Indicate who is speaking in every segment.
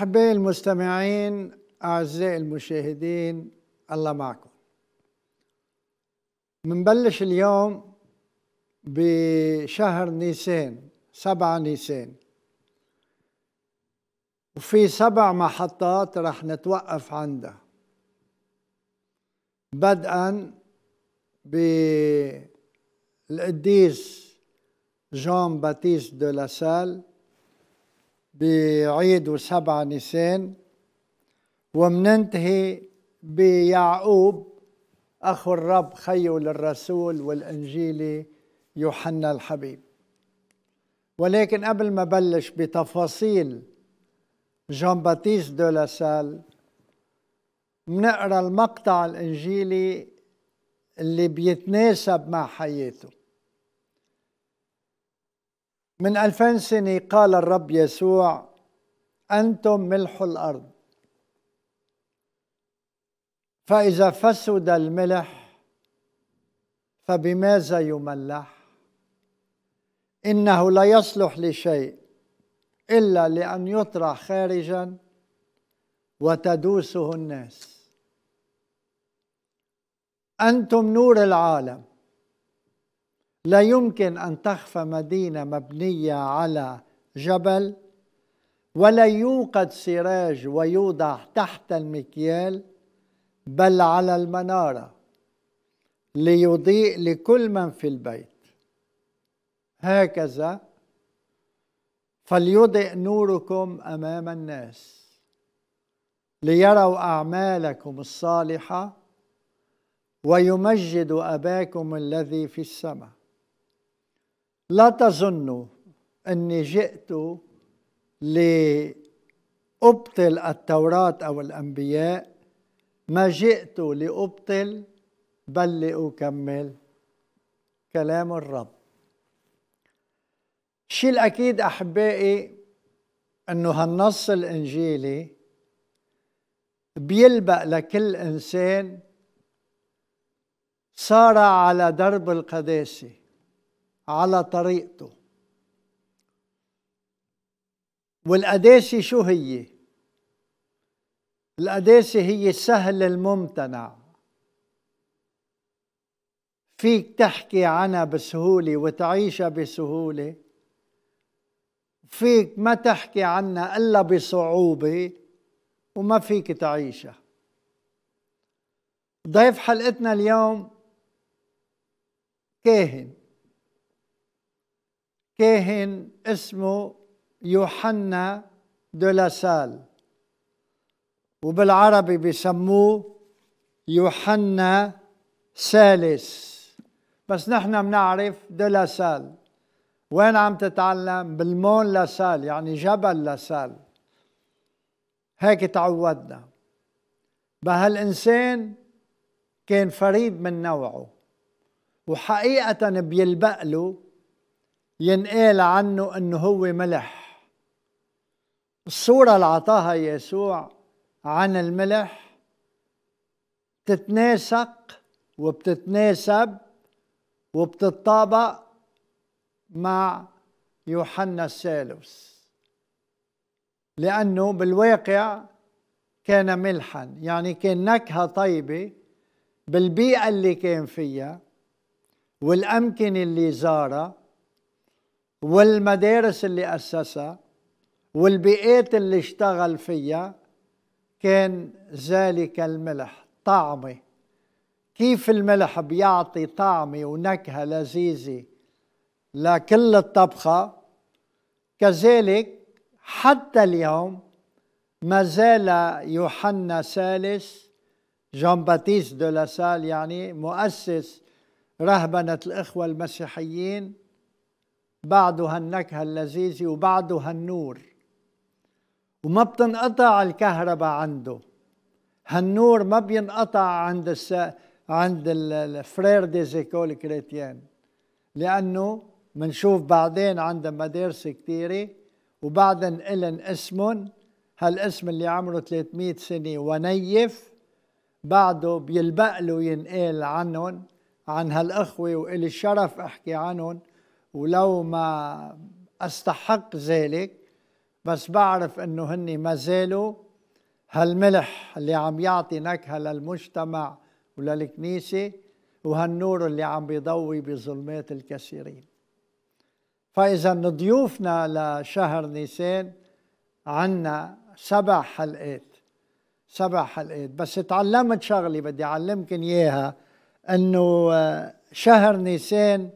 Speaker 1: أحبائي المستمعين أعزائي المشاهدين الله معكم منبلش اليوم بشهر نيسان سبعة نيسان وفي سبع محطات رح نتوقف عندها بدءا بالقديس جون باتيست دو لاسال بعيد وسبعة نيسان ومننتهي بيعقوب أخو الرب خيو للرسول والإنجيلي يوحنا الحبيب ولكن قبل ما بلش بتفاصيل جون باتيس دو لاسال منقرا المقطع الإنجيلي اللي بيتناسب مع حياته من ألفين سنة قال الرب يسوع أنتم ملح الأرض فإذا فسد الملح فبماذا يملح إنه لا يصلح لشيء إلا لأن يطرح خارجا وتدوسه الناس أنتم نور العالم لا يمكن أن تخفى مدينة مبنية على جبل ولا يوقد سراج ويوضع تحت المكيال بل على المنارة ليضيء لكل من في البيت هكذا فليضئ نوركم امام الناس ليروا اعمالكم الصالحه ويمجد اباكم الذي في السماء لا تظنوا أني جئت لأبطل التوراة أو الأنبياء ما جئت لأبطل بل لأكمل كلام الرب الشيء الأكيد أحبائي أنه هالنص الإنجيلي بيلبق لكل إنسان صار على درب القداسه على طريقته والقداسة شو هي؟ القداسة هي السهل الممتنع فيك تحكي عنها بسهولة وتعيشها بسهولة فيك ما تحكي عنها إلا بصعوبة وما فيك تعيشها ضيف حلقتنا اليوم كاهن كاهن اسمه يوحنا دولاسال وبالعربي بيسموه يوحنا سالس بس نحن بنعرف دولاسال وين عم تتعلم بالمون لاسال يعني جبل لاسال هيك تعودنا بهالإنسان كان فريد من نوعه وحقيقة بيلبق له ينقال عنه انه هو ملح الصورة اللي عطاها يسوع عن الملح تتناسق وبتتناسب وبتتطابق مع يوحنا الثالث لأنه بالواقع كان ملحا يعني كان نكهة طيبة بالبيئة اللي كان فيها والأمكنة اللي زارها والمدارس اللي أسسها والبيئات اللي اشتغل فيها كان ذلك الملح طعمه كيف الملح بيعطي طعمه ونكهة لذيذة لكل الطبخة كذلك حتى اليوم ما زال يوحنا ثالث جون باتيس دو لاسال يعني مؤسس رهبنة الإخوة المسيحيين بعدها النكهة اللذيذة وبعدها النور وما بتنقطع الكهرباء عنده هالنور ما بينقطع عند الس... عند الفرير دي زيكول كريتيان لأنه منشوف بعدين عندها مدارس كثيرة وبعدين إلن اسمهم هالاسم اللي عمره 300 سنة ونيف بعده بيلبق له ينقال عنهم عن هالأخوة وإلي الشرف أحكي عنهم ولو ما استحق ذلك بس بعرف انه هن ما زالوا هالملح اللي عم يعطي نكهه للمجتمع وللكنيسه وهالنور اللي عم بيضوي بظلمات الكثيرين فاذا ضيوفنا لشهر نيسان عنا سبع حلقات سبع حلقات بس تعلمت شغله بدي اعلمكن اياها انه شهر نيسان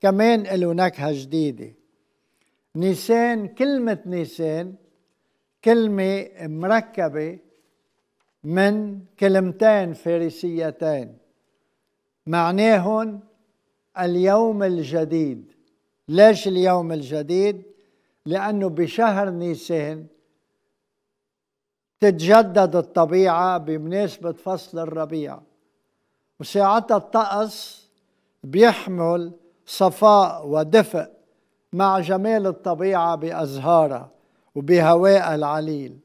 Speaker 1: كمان له نكهة جديدة نيسان كلمة نيسان كلمة مركبة من كلمتين فارسيتين معناهن اليوم الجديد ليش اليوم الجديد؟ لأنه بشهر نيسان تتجدد الطبيعة بمناسبة فصل الربيع وساعتها الطقس بيحمل صفاء ودفء مع جمال الطبيعة بأزهارها وبهوائها العليل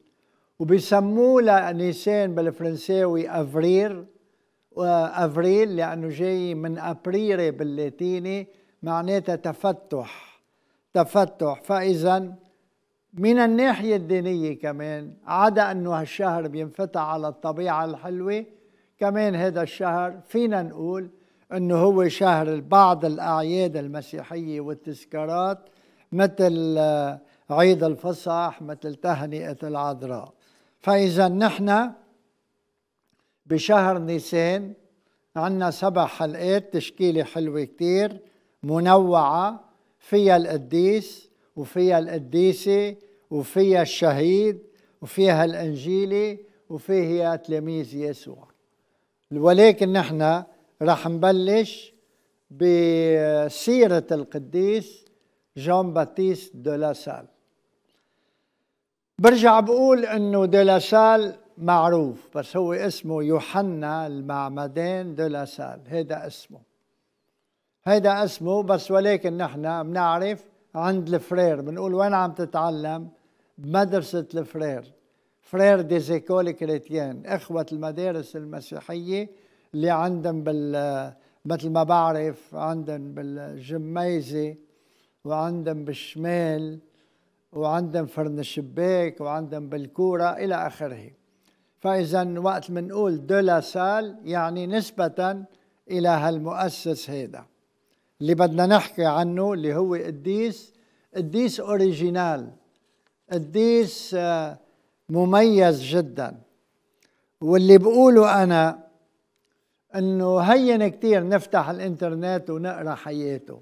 Speaker 1: وبيسموه لنيسان بالفرنساوي أفرير أفريل لأنه جاي من أبريري باللاتيني معناتها تفتح تفتح فإذا من الناحية الدينية كمان عدا أنه هالشهر بينفتح على الطبيعة الحلوة كمان هذا الشهر فينا نقول أنه هو شهر بعض الأعياد المسيحية والتذكارات مثل آه، عيد الفصح مثل تهنئة العذراء فإذا نحن بشهر نيسان عندنا سبع حلقات تشكيلة حلوة كثير منوعة فيها القديس وفيها القديسة وفيها الشهيد وفيها الأنجيلي وفيها تلاميذ يسوع ولكن نحن رح نبلش بسيرة القديس جون باتيست دولاسال برجع بقول انه دولاسال معروف بس هو اسمه يوحنا المعمدان دولاسال هيدا اسمه هيدا اسمه بس ولكن نحن بنعرف عند الفرير بنقول وين عم تتعلم بمدرسة الفرير فرير ديزيكول كريتيان إخوة المدارس المسيحية اللي عندهم بال مثل ما بعرف عندهم بالجميزة وعندهم بالشمال وعندهم فرن الشباك وعندهم بالكورة إلى آخره فإذا وقت منقول دولا سال يعني نسبة إلى هالمؤسس هذا اللي بدنا نحكي عنه اللي هو قديس قديس أوريجينال قديس آه، مميز جدا واللي بقوله أنا انه هين كتير نفتح الانترنت ونقرا حياته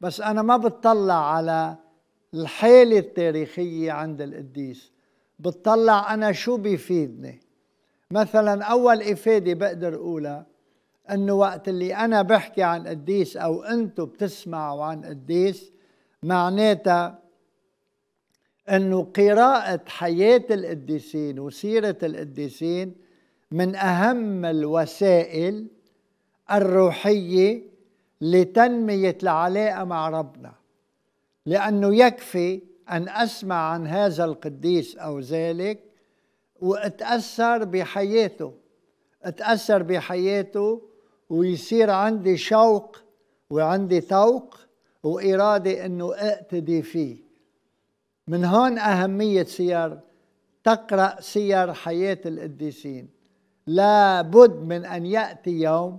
Speaker 1: بس انا ما بتطلع على الحالة التاريخية عند القديس بتطلع انا شو بيفيدني مثلا اول افادة بقدر اقولها انه وقت اللي انا بحكي عن قديس او انتم بتسمعوا عن قديس معناتها انه قراءة حياة القديسين وسيرة القديسين من أهم الوسائل الروحية لتنمية العلاقة مع ربنا لأنه يكفي أن أسمع عن هذا القديس أو ذلك وأتأثر بحياته أتأثر بحياته ويصير عندي شوق وعندي ثوق وإرادة أنه أقتدي فيه من هون أهمية سير تقرأ سير حياة القديسين لابد من أن يأتي يوم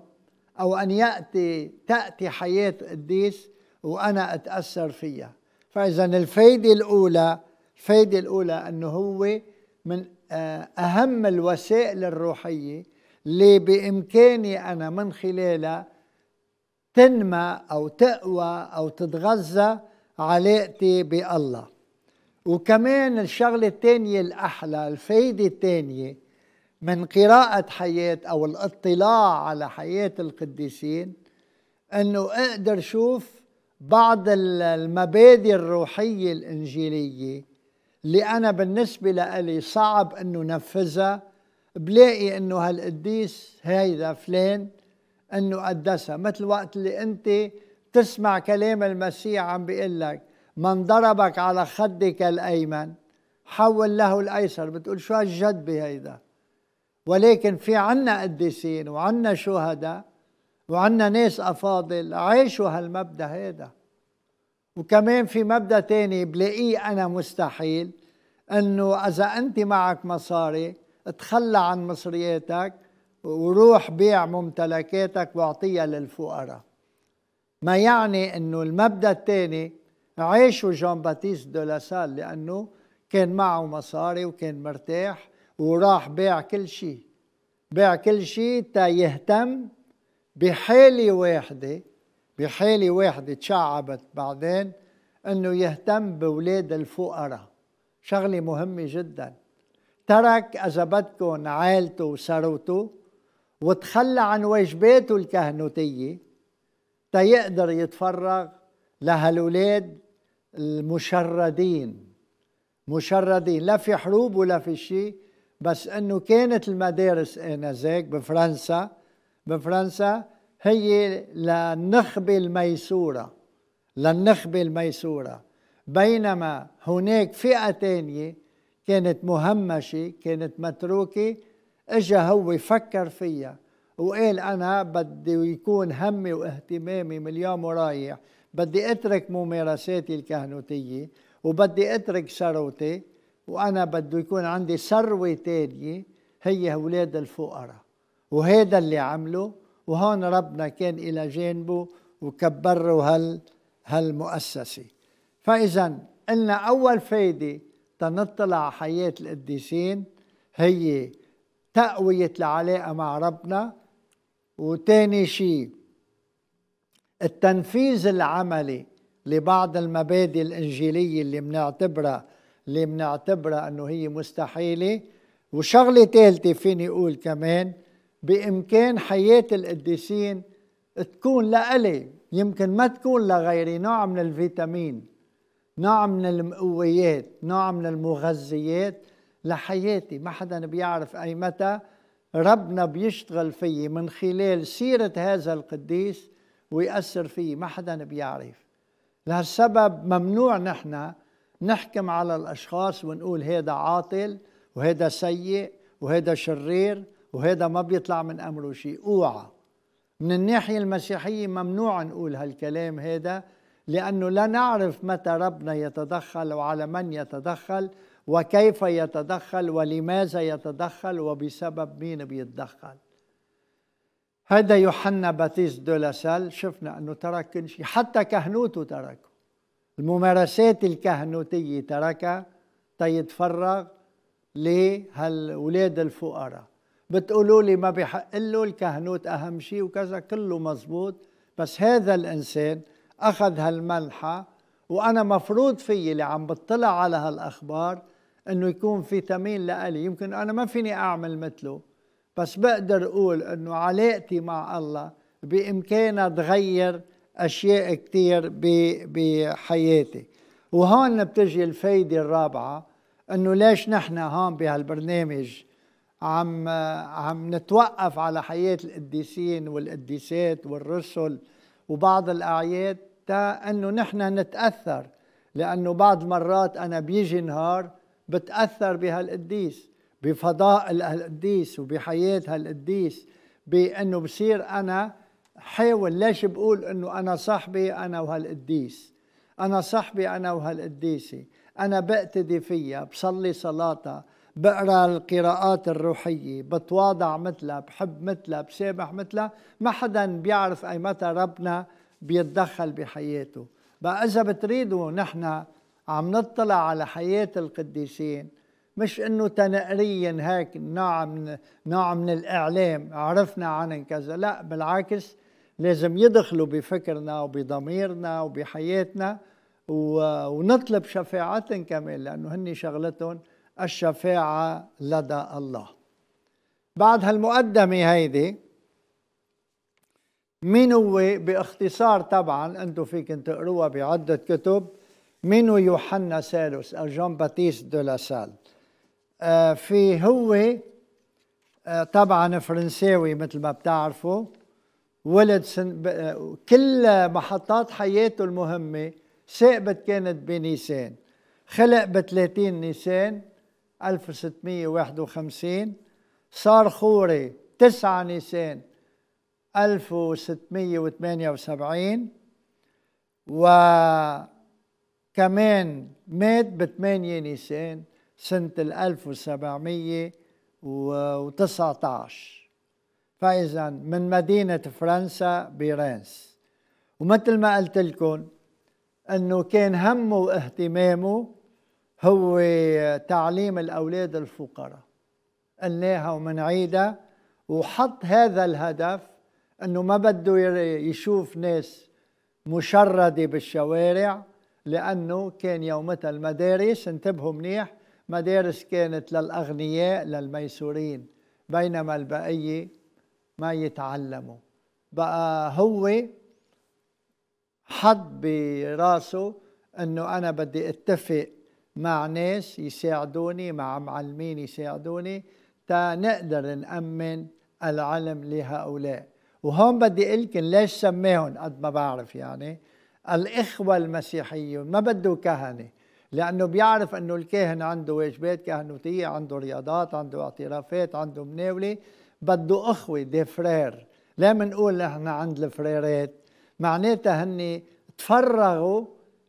Speaker 1: أو أن يأتي تأتي حياة قديس وأنا أتأثر فيها فإذا الفايدة الأولى الفايدة الأولى أنه هو من آه، أهم الوسائل الروحية اللي بإمكاني أنا من خلالها تنمى أو تقوى أو تتغذى علاقتي بالله وكمان الشغلة الثانية الأحلى الفايدة الثانية من قراءة حياة أو الاطلاع على حياة القديسين أنه أقدر شوف بعض المبادئ الروحية الإنجيلية اللي أنا بالنسبة لألي صعب أنه نفذها بلاقي أنه هالقديس هيدا فلان أنه قدسها مثل وقت اللي أنت تسمع كلام المسيح عم بيقول لك من ضربك على خدك الأيمن حول له الأيسر بتقول شو هالجد بهيدا ولكن في عنا قديسين وعنا شهداء وعنا ناس أفاضل عاشوا هالمبدأ هذا وكمان في مبدأ تاني بلاقيه أنا مستحيل أنه إذا أنت معك مصاري تخلى عن مصرياتك وروح بيع ممتلكاتك واعطيها للفقراء ما يعني أنه المبدأ الثاني عاشوا باتيس دو دولاسال لأنه كان معه مصاري وكان مرتاح وراح باع كل شيء باع كل شيء تا يهتم بحالة واحدة بحالة واحدة تشعبت بعدين انه يهتم بولاد الفقراء شغلة مهمة جدا ترك اذا بدكم عائلته وثروته وتخلى عن واجباته الكهنوتية تا يقدر يتفرغ لهالولاد المشردين مشردين لا في حروب ولا في شيء بس انه كانت المدارس انذاك بفرنسا بفرنسا هي للنخبه الميسوره للنخبه الميسوره بينما هناك فئه ثانيه كانت مهمشه كانت متروكه اجا هو فكر فيها وقال انا بدي يكون همي واهتمامي من اليوم ورايح بدي اترك ممارساتي الكهنوتيه وبدي اترك ثروتي وأنا بده يكون عندي ثروة ثانيه هي أولاد الفقراء وهذا اللي عمله وهون ربنا كان إلى جانبه وكبروا هال هالمؤسسة فإذا قلنا أول فايدة تنطلع حياة القديسين هي تقوية العلاقة مع ربنا وتاني شيء التنفيذ العملي لبعض المبادئ الإنجيلية اللي بنعتبرها اللي بنعتبرها انه هي مستحيله وشغله ثالثه فيني اقول كمان بامكان حياه القديسين تكون لإلي يمكن ما تكون لغيري نوع من الفيتامين نوع من المقويات نوع من المغذيات لحياتي ما حدا بيعرف أي متى ربنا بيشتغل فيي من خلال سيرة هذا القديس ويأثر فيي ما حدا بيعرف لهالسبب ممنوع نحن نحكم على الأشخاص ونقول هيدا عاطل وهيدا سيء وهيدا شرير وهيدا ما بيطلع من أمره شيء اوعى من الناحية المسيحية ممنوع نقول هالكلام هيدا لأنه لا نعرف متى ربنا يتدخل وعلى من يتدخل وكيف يتدخل ولماذا يتدخل وبسبب مين بيتدخل هذا يوحنا باتيس دولاسال شفنا أنه ترك كل شيء حتى كهنوته تركه الممارسات الكهنوتية تركها تيتفرغ لهالولاد الفقراء بتقولوا لي ما بحق له الكهنوت أهم شيء وكذا كله مزبوط بس هذا الإنسان أخذ هالمنحة وأنا مفروض في اللي عم بطلع على هالأخبار أنه يكون في تمين لألي يمكن أنا ما فيني أعمل مثله بس بقدر أقول أنه علاقتي مع الله بإمكانها تغير اشياء كثير بحياتي وهون بتجي الفايده الرابعه انه ليش نحن هون بهالبرنامج عم عم نتوقف على حياه القديسين والقديسات والرسل وبعض الاعياد تا انه نحن نتاثر لانه بعض المرات انا بيجي نهار بتاثر بهالقديس بفضاء القديس وبحياه هالقديس بانه بصير انا حاول ليش بقول انه انا صاحبي انا وهالقديس انا صاحبي انا وهالقديسه انا بقتدي فيها بصلي صلاتها بقرا القراءات الروحيه بتواضع مثلها بحب مثلها بسامح مثلها ما حدا بيعرف اي متى ربنا بيتدخل بحياته بقى اذا بتريدوا نحن عم نطلع على حياه القديسين مش انه تنقريا هيك نوع من نوع من الاعلام عرفنا عن كذا لا بالعكس لازم يدخلوا بفكرنا وبضميرنا وبحياتنا ونطلب شفاعة كمان لأنه هن شغلتهم الشفاعة لدى الله بعد هالمقدمة هيدي مين هو باختصار طبعا انتم فيكن تقروها بعدة كتب مين هو يوحنا سالوس او جون باتيست دو لاسال آه، في هو آه، طبعا فرنساوي مثل ما بتعرفوا ولد سن كل محطات حياته المهمة ثابت كانت بنيسان خلق ب 30 نيسان 1651 صار خوري 9 نيسان 1678 وكمان مات ب 8 نيسان سنة 1719 فائزا من مدينة فرنسا برينس ومثل ما قلت لكم أنه كان همه واهتمامه هو تعليم الأولاد الفقراء قلناها عيدة وحط هذا الهدف أنه ما بده يشوف ناس مشردة بالشوارع لأنه كان يومتها المدارس انتبهوا منيح مدارس كانت للأغنياء للميسورين بينما البقية ما يتعلموا بقى هو حد براسه انه انا بدي اتفق مع ناس يساعدوني مع معلمين يساعدوني تا نقدر نأمن العلم لهؤلاء وهون بدي لكم ليش سماهم قد ما بعرف يعني الإخوة المسيحيون ما بده كهنة لأنه بيعرف أنه الكاهن عنده واجبات كهنوتية عنده رياضات عنده اعترافات عنده مناولة بده اخوه دي فرير لا منقول احنا عند الفريرات معناتها هن تفرغوا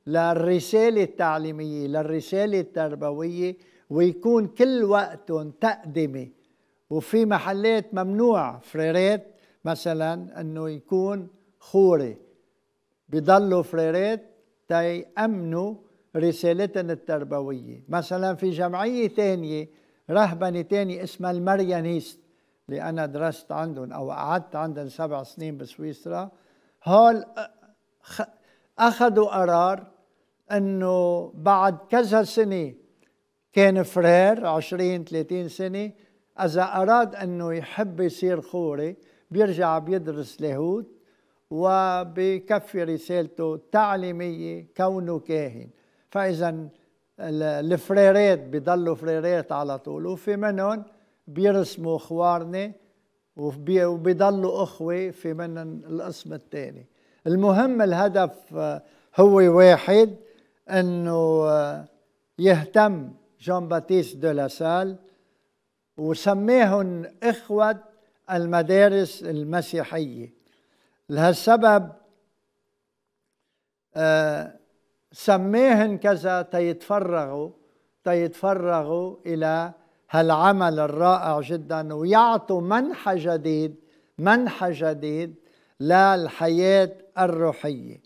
Speaker 1: للرسالة التعليمية للرسالة التربوية ويكون كل وقتهم تقدمة وفي محلات ممنوع فريرات مثلا انه يكون خوري بضلوا فريرات تيأمنوا رسالتهم التربوية مثلا في جمعية تانية رهبنة تانية اسمها المريانيست اللي أنا درست عندهم أو قعدت عندهم سبع سنين بسويسرا هول أخذوا قرار أنه بعد كذا سنة كان فرير 20 30 سنة إذا أراد أنه يحب يصير خوري بيرجع بيدرس لاهوت وبكفي رسالته التعليمية كونه كاهن فإذا الفريرات بيضلوا فريرات على طول وفي منهم بيرسموا خوارنا وبيضلوا أخوة في من القسم الثاني المهم الهدف آه، هو واحد أنه آه، يهتم جون باتيست دو لاسال وسماهم إخوة المدارس المسيحية لهالسبب آه سماهن كذا تيتفرغوا تيتفرغوا إلى هالعمل الرائع جدا ويعطوا منحى جديد منحى جديد للحياة الروحية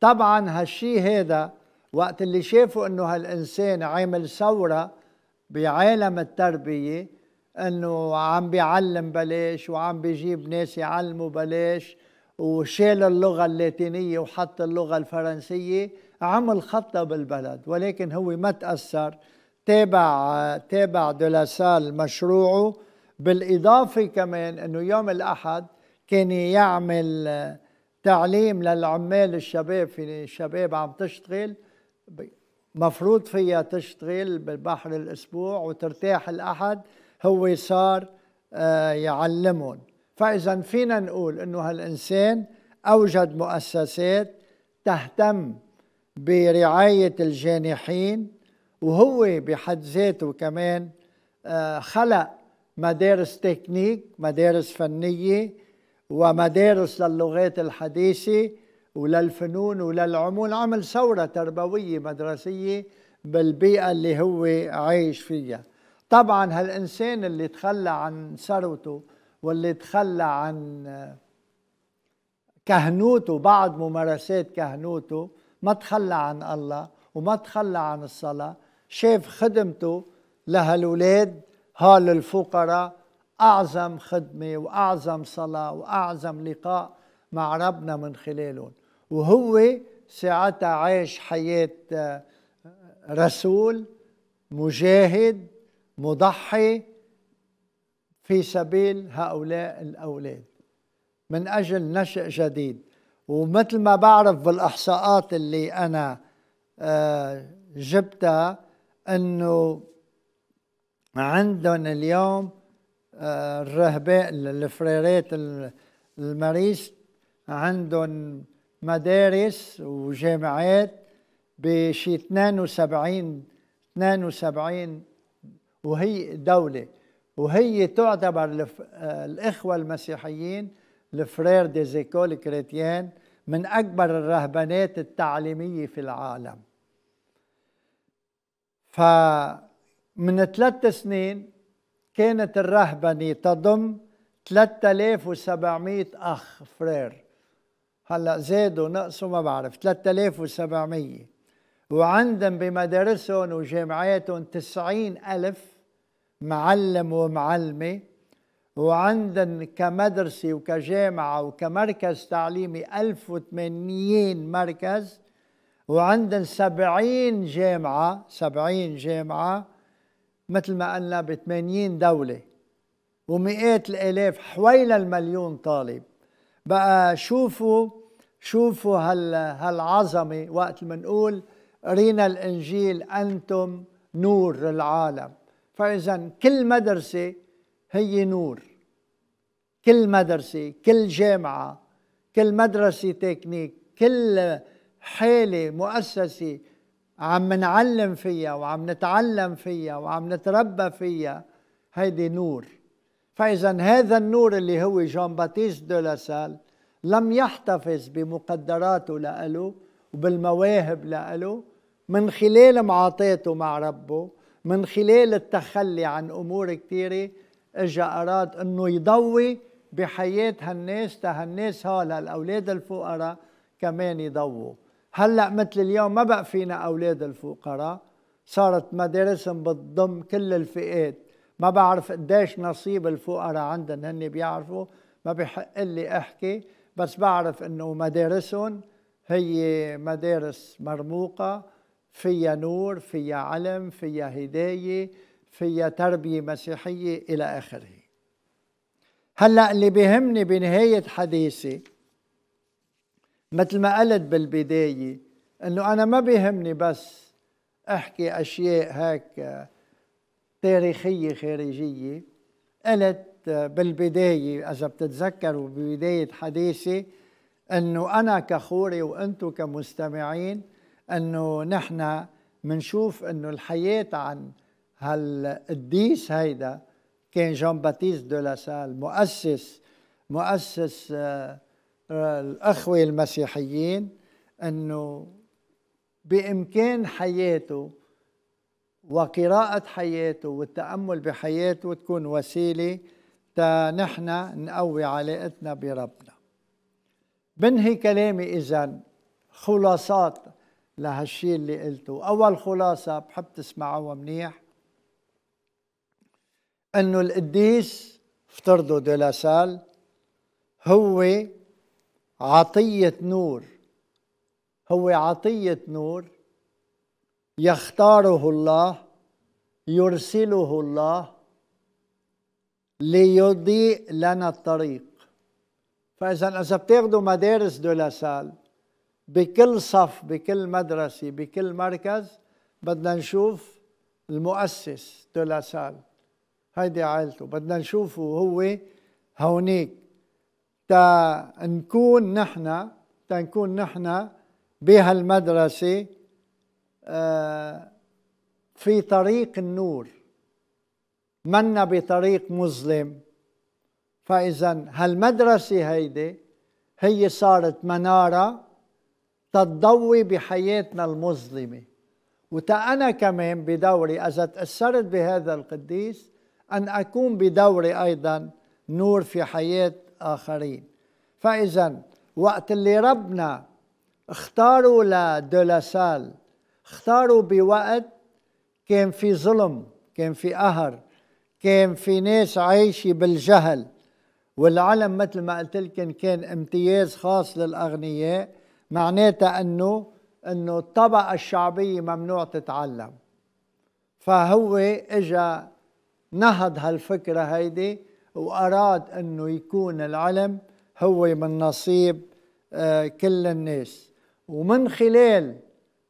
Speaker 1: طبعا هالشي هذا وقت اللي شافوا انه هالانسان عامل ثورة بعالم التربية انه عم بيعلم بلاش وعم بيجيب ناس يعلموا بلاش وشال اللغة اللاتينية وحط اللغة الفرنسية عمل خطة بالبلد ولكن هو ما تأثر تابع تابع دولاسال مشروعه بالإضافة كمان أنه يوم الأحد كان يعمل تعليم للعمال الشباب في شباب عم تشتغل مفروض فيها تشتغل بالبحر الأسبوع وترتاح الأحد هو صار آه، يعلمهم فإذا فينا نقول أنه هالإنسان أوجد مؤسسات تهتم برعاية الجانحين وهو بحد ذاته كمان آه، خلق مدارس تكنيك مدارس فنية ومدارس للغات الحديثة وللفنون وللعمول عمل ثورة تربوية مدرسية بالبيئة اللي هو عايش فيها طبعا هالإنسان اللي تخلى عن ثروته واللي تخلى عن آه، كهنوته بعض ممارسات كهنوته ما تخلى عن الله وما تخلى عن الصلاة شاف خدمته لهالولاد هال الفقراء أعظم خدمة وأعظم صلاة وأعظم لقاء مع ربنا من خلالهم وهو ساعتها عاش حياة آه، رسول مجاهد مضحي في سبيل هؤلاء الأولاد من أجل نشأ جديد ومثل ما بعرف بالإحصاءات اللي أنا آه، جبتها انه عندهم اليوم آه، الرهباء الفريرات الماريست عندهم مدارس وجامعات بشي 72 72 وهي دولة وهي تعتبر آه، الإخوة المسيحيين الفرير دي زيكول كريتيان من أكبر الرهبانات التعليمية في العالم فمن ثلاث سنين كانت الرهبنة تضم 3700 أخ فرير هلا زادوا نقصوا ما بعرف 3700 وعندهم بمدارسهم وجامعاتهم 90 ألف معلم ومعلمة وعندهم كمدرسة وكجامعة وكمركز تعليمي 1800 مركز وعندن سبعين جامعة سبعين جامعة مثل ما قلنا بثمانين دولة ومئات الآلاف حوالي المليون طالب بقى شوفوا شوفوا هال هالعظمة وقت منقول رينا الإنجيل أنتم نور العالم فإذا كل مدرسة هي نور كل مدرسة كل جامعة كل مدرسة تكنيك كل حاله مؤسسه عم نعلم فيها وعم نتعلم فيها وعم نتربى فيها هيدي نور فاذا هذا النور اللي هو جون باتيست دولاسال لم يحتفظ بمقدراته لإله وبالمواهب لإله من خلال معاطاته مع ربه من خلال التخلي عن امور كثيره اجا اراد انه يضوي بحياه هالناس تهالناس هول هالاولاد الفقراء كمان يضووا هلا مثل اليوم ما بقى فينا اولاد الفقراء صارت مدارسهم بتضم كل الفئات ما بعرف قديش نصيب الفقراء عندهم هن بيعرفوا ما بحق لي احكي بس بعرف انه مدارسهم هي مدارس مرموقه فيها نور فيها علم فيها هدايه فيها تربيه مسيحيه الى اخره هلا اللي بيهمني بنهايه حديثي مثل ما قلت بالبداية أنه أنا ما بيهمني بس أحكي أشياء هيك تاريخية خارجية قلت بالبداية إذا بتتذكروا ببداية حديثي أنه أنا كخوري وأنتم كمستمعين أنه نحن منشوف أنه الحياة عن هالقديس هيدا كان جون باتيس دو لاسال مؤسس مؤسس آه الأخوة المسيحيين أنه بإمكان حياته وقراءة حياته والتأمل بحياته تكون وسيلة تا نحن نقوي علاقتنا بربنا بنهي كلامي إذا خلاصات لهالشي اللي قلته أول خلاصة بحب تسمعوها منيح أنه القديس افترضوا دولاسال هو عطية نور هو عطية نور يختاره الله يرسله الله ليضيء لنا الطريق فإذا إذا بتاخذوا مدارس دولاسال بكل صف بكل مدرسة بكل مركز بدنا نشوف المؤسس دولاسال هيدي عائلته بدنا نشوفه هو هونيك تنكون نحن تنكون نحن بهالمدرسة آه، في طريق النور منا بطريق مظلم فإذا هالمدرسة هيدي هي صارت منارة تضوي بحياتنا المظلمة وتأنا كمان بدوري إذا تأثرت بهذا القديس أن أكون بدوري أيضا نور في حياة آخرين فإذا وقت اللي ربنا اختاروا لدولاسال اختاروا بوقت كان في ظلم كان في قهر كان في ناس عايشة بالجهل والعلم مثل ما قلت لك كان امتياز خاص للأغنياء معناتها أنه أنه الطبقة الشعبية ممنوع تتعلم فهو إجا نهض هالفكرة هيدي وأراد أنه يكون العلم هو من نصيب آه، كل الناس ومن خلال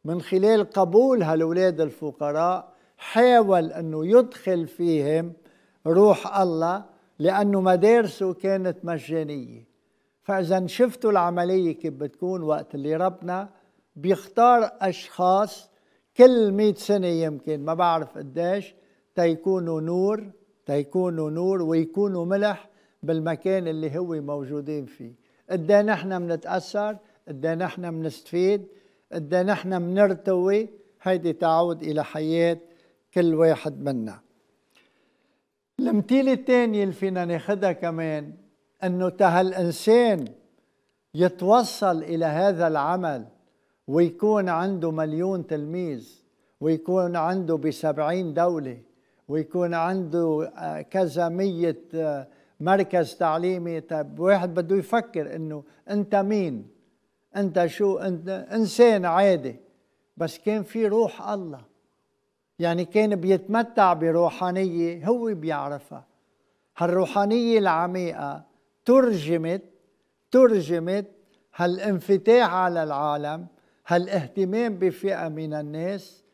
Speaker 1: من خلال قبول هالولاد الفقراء حاول أنه يدخل فيهم روح الله لأنه مدارسه كانت مجانية فإذا شفتوا العملية كيف بتكون وقت اللي ربنا بيختار أشخاص كل مئة سنة يمكن ما بعرف قديش تيكونوا نور تيكونوا نور ويكونوا ملح بالمكان اللي هو موجودين فيه قد نحن بنتاثر قد نحن بنستفيد قد نحن بنرتوي هيدي تعود الى حياه كل واحد منا الامثله الثانيه اللي فينا ناخذها كمان انه تهالانسان يتوصل الى هذا العمل ويكون عنده مليون تلميذ ويكون عنده بسبعين دوله ويكون عنده آه، كذا مية آه، مركز تعليمي طيب واحد بده يفكر انه انت مين انت شو انت انسان عادي بس كان في روح الله يعني كان بيتمتع بروحانية هو بيعرفها هالروحانية العميقة ترجمت ترجمت هالانفتاح على العالم هالاهتمام بفئة من الناس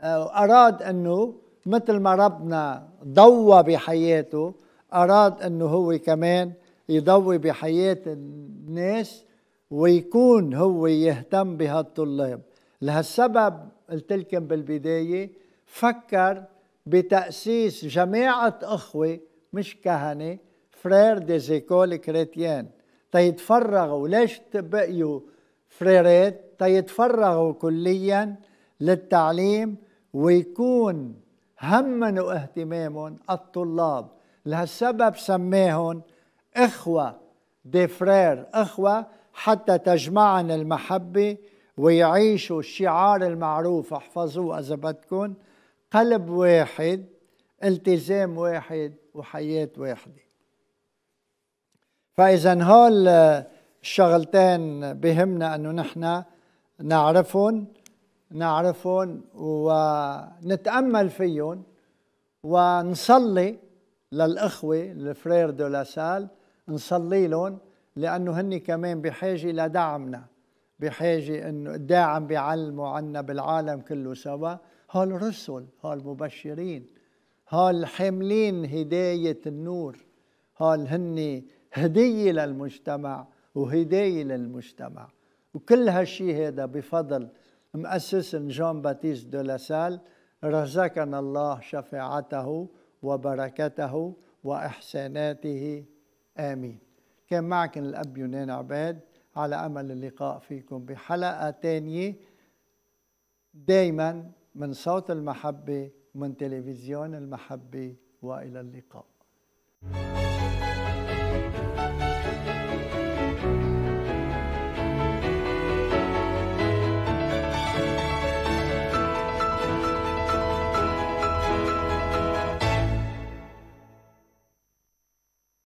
Speaker 1: آه، أراد أنه مثل ما ربنا ضوى بحياته أراد أنه هو كمان يضوي بحياة الناس ويكون هو يهتم بهالطلاب لهالسبب قلت لكم بالبداية فكر بتأسيس جماعة أخوة مش كهنة فرير دي زيكول كريتيان تيتفرغوا ليش بقيوا فريرات تيتفرغوا كليا للتعليم ويكون همنوا اهتمامهم الطلاب لهالسبب سماهم إخوة فرير إخوة حتى تجمعن المحبة ويعيشوا الشعار المعروف احفظوه إذا بدكم قلب واحد التزام واحد وحياة واحدة فإذا هول الشغلتين بهمنا أنه نحن نعرفهم نعرفهم ونتأمل فيهم ونصلي للإخوة الفرير دو لاسال نصلي لهم لأنه هن كمان بحاجة لدعمنا بحاجة أنه الداعم بيعلموا عنا بالعالم كله سوا هول رسل هول مبشرين هول حاملين هداية النور هول هن هدية للمجتمع وهداية للمجتمع وكل هالشيء هذا بفضل مؤسس جون باتيست دو لاسال رزقنا الله شفاعته وبركته وإحساناته آمين كان معكم الأب يونان عباد على أمل اللقاء فيكم بحلقة ثانيه دايما من صوت المحبة من تلفزيون المحبة وإلى اللقاء